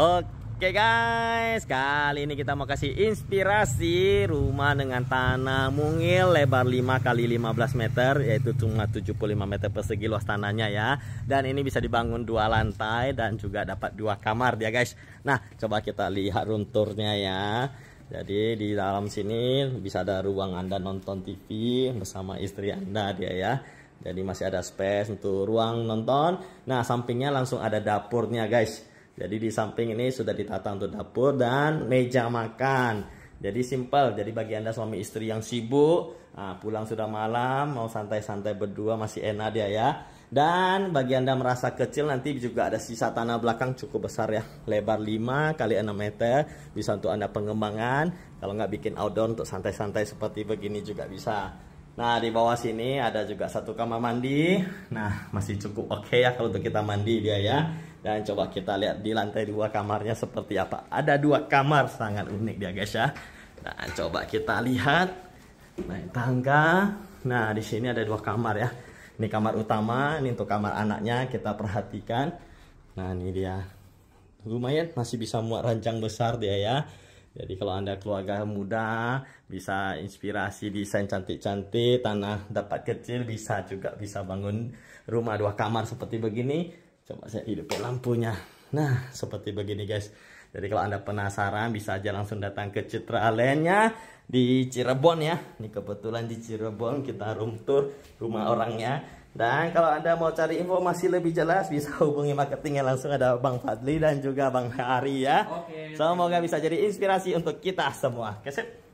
Oke guys, kali ini kita mau kasih inspirasi rumah dengan tanah mungil lebar 5 kali 15 meter yaitu cuma 75 meter persegi luas tanahnya ya. Dan ini bisa dibangun dua lantai dan juga dapat dua kamar ya guys. Nah, coba kita lihat runturnya ya. Jadi di dalam sini bisa ada ruang Anda nonton TV bersama istri Anda dia ya. Jadi masih ada space untuk ruang nonton. Nah, sampingnya langsung ada dapurnya guys. Jadi di samping ini sudah ditata untuk dapur dan meja makan. Jadi simple. Jadi bagi Anda suami istri yang sibuk, nah, pulang sudah malam, mau santai-santai berdua masih enak dia ya. Dan bagi Anda merasa kecil nanti juga ada sisa tanah belakang cukup besar ya. Lebar 5 kali 6 meter. Bisa untuk Anda pengembangan. Kalau nggak bikin outdoor untuk santai-santai seperti begini juga bisa. Nah di bawah sini ada juga satu kamar mandi. Nah masih cukup oke okay ya kalau untuk kita mandi dia ya. Dan coba kita lihat di lantai dua kamarnya seperti apa. Ada dua kamar sangat unik dia guys ya. Nah, coba kita lihat naik tangga. Nah, di sini ada dua kamar ya. Ini kamar utama, ini untuk kamar anaknya kita perhatikan. Nah, ini dia. Lumayan masih bisa muat ranjang besar dia ya. Jadi kalau Anda keluarga muda bisa inspirasi desain cantik-cantik, tanah dapat kecil bisa juga bisa bangun rumah dua kamar seperti begini coba saya hidupin ya lampunya nah seperti begini guys jadi kalau anda penasaran bisa aja langsung datang ke Citra Alenya di Cirebon ya ini kebetulan di Cirebon kita room tour rumah orangnya dan kalau anda mau cari informasi lebih jelas bisa hubungi marketingnya langsung ada Bang Fadli dan juga Bang Hari ya okay. semoga bisa jadi inspirasi untuk kita semua keset